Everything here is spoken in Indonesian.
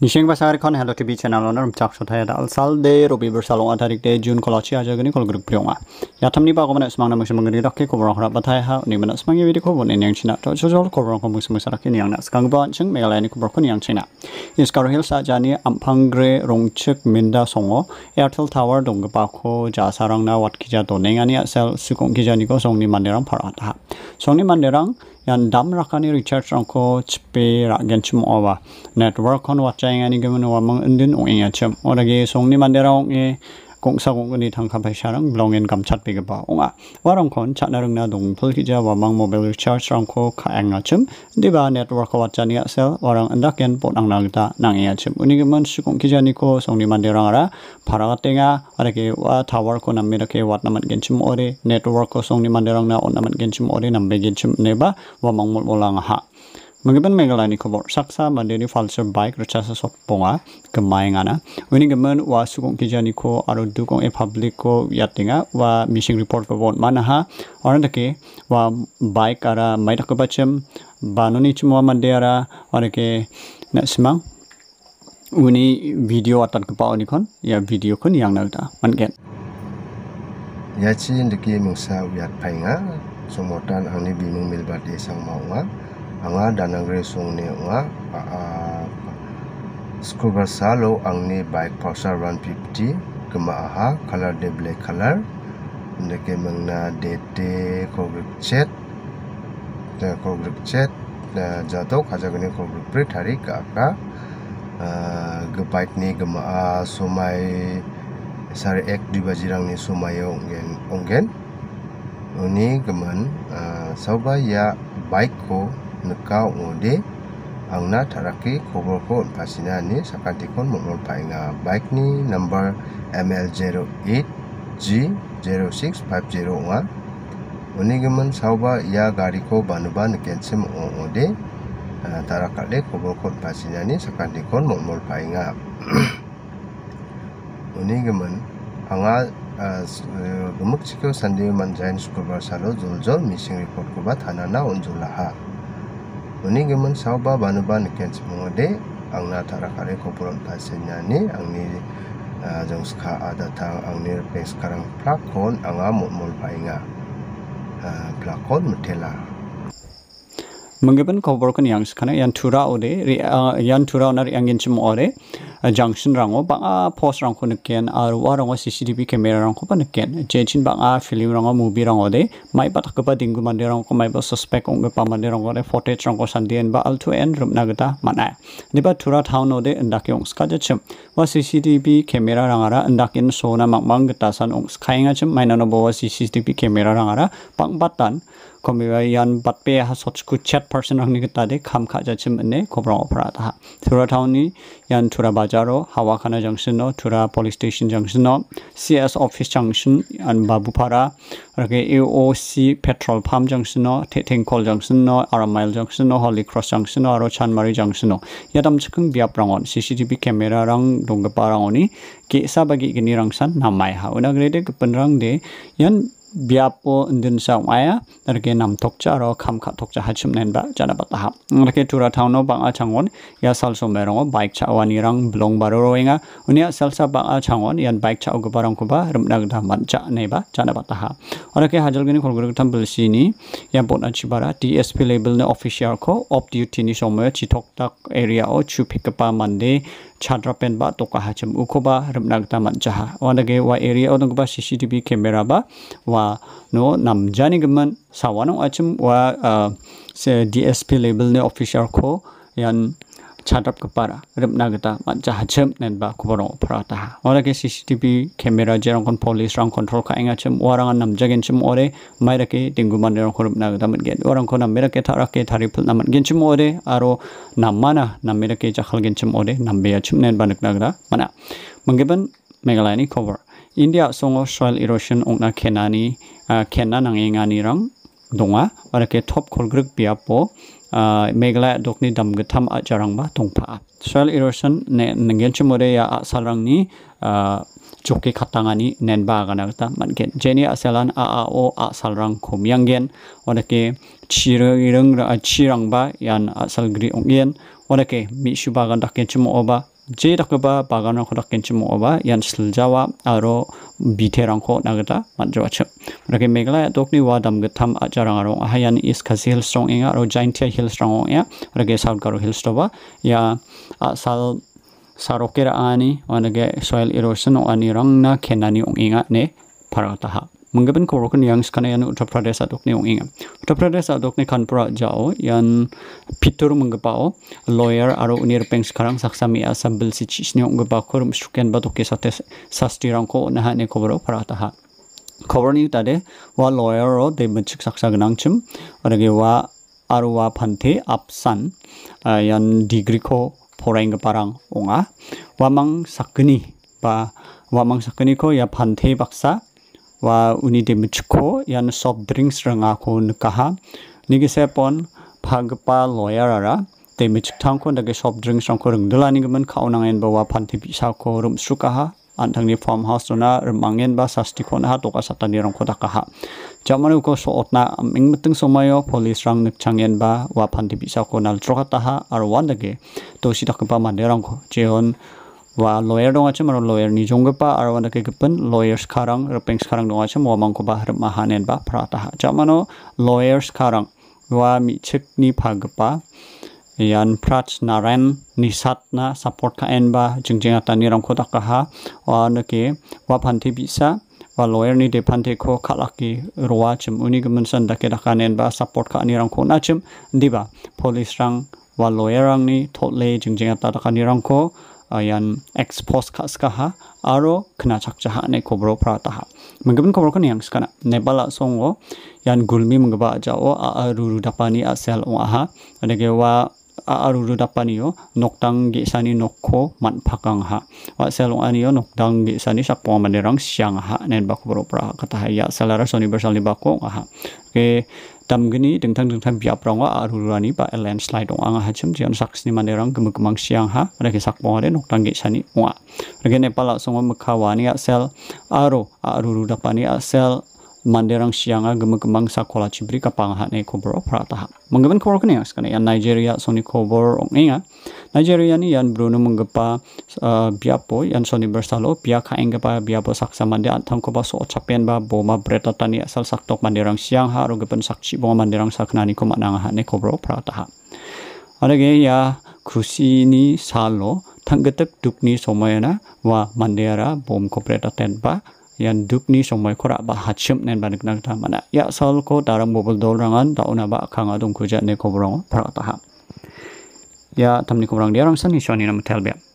Nisheng Basar Khan Hello TV channel owner Mchak Shothaya Dal Sal De Robi Bersalong Atharik De jun Kolachi Aja Gani Kol grup Pionga Ya Thamni Ba Komana Smang Namus Mangri Rakke Kobrong Hra batai Ha Ni Mana Smang Yewi Ko Bon Yang China To Chojol Kobrong Komus Mus kini Yang Nas Kang Ba Cheng Meghalaya Ni Kobrong Yang China Iskar hil Sa Jani Ampang Gre Rongchuk Minda Songo Airtel Tower Dong Ba Ko Ja Sarang Na Wat Kija Doneng Ani Sel Sukong Kija Ni Ko ni mandirang parata. Song ni mandirang yang dam rakani recharge rangko chpe ragen chum owa network kon wachai ngani gemen wa mang indin ong inga chum song ni mandera ong e gongsa gongni tangka paisarang longin gamchat begeba onga warongkon chatna rungna dong pulkija wamang mobile recharge rangko kaang di diba network watjani sel warang endaken nang nagda nangi achim unigeman sukong kijani ko songni manderang ara paragatenga arake wa tower ko namme rake wat namat genchim ori network ko songni manderang na on namat genchim ori nambe genchim neba wamang mol ha Mengapa Mengeben megalani kobor saksa mandiri falser bike rechasa sot ponga gemaingana. Ini gemen wa sukong kijani ko aru dukong e public ko yatinga wa missing report mana ha? orang teke wa bike ara kebacem bano ni cuma ara orang ke nak semang. Ini video atan ni kon ya video kon yang mungkin. Ya cincin dekik musa wiat semua tan angni bimung milbat desang mawang anga danangri ni ong·a school ang angni bike pulsar 150 gema color de black color ndeke mangna dete kogrip chet da kogrip chet da jatok ko grip pre thari ka ka ge bike ni gema sumai sare ek di bajirang ni sumai ongen ongen oni geman sauba ya bike ko Nekau ngode angna taraki kobor ko pasina ni kon mongol painga bike ni number ML08 G0650 nga unigiman sauba ia gari ko banuba nikensim ngode ah, tarakale kobor ko pasina ni sakantikon momol painga unigiman anga ah, eh, gemuk sikyo sandi manjain skubar salo jol-jol missing report ko ba tanana onjulaha मोननै साव बा बानोबा निकेन्स मुङदे आंना ताराखारि कपुरन पासेनानि आंनि जोंसखा आदाथां आंनि पेसखारां प्लाकन आङा मनमल बायङा प्लाकन मुथेला mengeben kobor kan yang sekana yang tura ode eh, yang tura onar yang cium ore eh, junction rango a eh, post rango neken ar wa rango cctv kamera rango pa Jadiin bang a film rango movie rango de mai pa thakba dinggu mande rango mai ba suspek ong pa mande rango re footage rango sandien ba alto end rum nagata mana niba tura town ode ndaki ong ska jechim wa cctv kamera rangara ndakin sona mangmang gata san ong skhainga chim mai nanobo wa cctv kamera rangara pangbatan komiwa yan batpe ha sochku chat person ang nikita de kham kha ja chim ne kobra opra ta thura thawni yan thura bajaro hawa khana junction no thura police station junction no cs office junction an babupara rake aoc petrol pump junction no thetheng kol junction no aramile junction no holy cross junction no aro chanmari junction no yadam chukung biap rangon cctv camera rang dongga parangoni ke sabagi gini rangsan namai ha una grade kepenrang de yan biapo ndin sa waya rke nam tokcha ro kham kha tokcha hachum nen ba jana ba ta rke tura thau no bang a changon ya sal so me rong bike cha wani rang blong ba ro roinga unia sal sa ba a changon yan bike cha ug barang ko ba rum na da man cha nei ba jana ba ta rke hajal gni khol gur tham bulsi ni ya bon a chibara dsp label ne official ko op duty ni somoy chi tok tak area o chu pick up mande chadra pen ba toka hachum ukoba rum na da man cha wa area o ba cctv camera ba wa no nam jani gaman sawano achim wa se DSP label ne official ko yan chadap kepara repna gata jaha chim nen ba kuboro prata ora ke CCTV camera jerang kon police rang control ka enga chem warangan nam jagen chim ore ra ke dinguman rang kon repna gata mat gen orang kon namera ke thara ke thari pul namat gen chim ore aro nam namera ke jakhal gen chim ore nambe ya chem nen ba nagata gata mana mengeben megalani cover India songo soil erosion ongna khenani ah, khenna nang engani rang donga warake top kholgruk biapo ah, Meghalaya dokni damgatham ajarangba tongpa soil erosion ne nangel chumore ya asalrangni ah, joki khatangani nenba gana ta mangen jeni asalan a a o asalrang khomyanggen warake chirang ra chirangba yan asalgri ongyen warake mi shubagan dakken chumo oba 제 덕바 바가나 코닥 켄치 모바 얀슬 자와 아로 비테랑 코 나가다 만저와쳐 그렇게 메글라 독니 와담 그탐 아자랑아로 하얀 이스 카실 스트롱 잉아 로 자인티아 힐 스트롱 야 그렇게 사운 가로 힐 스토바 야 아살 사로케라 아니 와나게 소일 이로션 아니 랑나 켄나니 옹잉아 네 파라타하 mengeben korokan yang skana ian Uttar Pradesh adokne onginga. Uttar Pradesh adokne pura jauh yang pitur menggapau lawyer aro unir peng sekarang saksa mi asam bel si cisni onggepa kurum struken batoke sate sasti rangko naha ne kobro parataha. Kobrani tade wa lawyer ro de mencik saksa genangcim adage wa aro wa pante apsan ian eh, degree ko poreng parang wa wamang sakgeni ba wamang sakgeni ko ya pante baksa wah uni demichko yan soft drinks ranga ko nkaha nige sepon bhagpa lawyer ara demich thang ko nge soft drinks rang ko rungdula ni gman khaw nang en bawa phanthi pisa ko rum su kaha an thang ni farm house na mangen ba sasti ko na to ka satani rang jamane ko so otna ming somayo police rang nik ba wa phanthi nal tro ka taha to si dak pa man wa lawyer dong aja mana lawyer ni jong pa arwan ke kepen lawyer sekarang repeng sekarang dong aja mau mang ko ba harap mahanen ba prata ha mana lawyer sekarang wa mi cek ni phagpa yan prats naren nisat na support ka en ba jeng jeng atani rong ko tak ha wa ke wa panti bisa wa lawyer ni de panti ko kalaki ruwa cem uni gmun san da ke ba support ka ni rong ko na chim diba polis rang wa loerang ni thotle jingjing ata takanirang ko ayan expose ka skaha aro kena chakchaha ne kobro prataha mengebun kobro kan yang skana nebala songo yan gulmi mengeba jao a aruru dapani sel o aha adege wa a aruru dapani yo noktang ge sani nokko man pakang ha wa sel o ani yo noktang ge sani sapo rang siang ha nen ba kobro pra kata ya salara soni bersali bako aha ke damgini deng tang deng tang biap rongwa arurani pak elen slide ong angah hajam jangan saksi ni manerang gemuk mang siang ha rege sak bong ade nok tang sani ong a rege ne pala songwa mukha wani a sel aro aruru dapani manderang sianga gemeng gemang sakola chibri kapang ne kobor opra taha menggemen kobor kene skane yan Nigeria soni kobor ongenga Nigeria ni yan Bruno menggepa eh, biapo yan Sony bersalo bia ka enggepa biapo saksa mande antam koba so ocapen ba boma breta tani asal saktok manderang siang ro gepen saksi boma manderang saknani ko mananga ne kobor opra taha ge ya kusini salo tanggetek dukni somayana wa mandera bom kopret tenpa. yan dukni songmai khora ba hachim nen banik nak ta mana ya sal ko tarang mobile dol rangan ta una ba khanga dong khuja ne khobrong phra ta ha ya thamni khobrang dia rang san ni shoni nam thelbe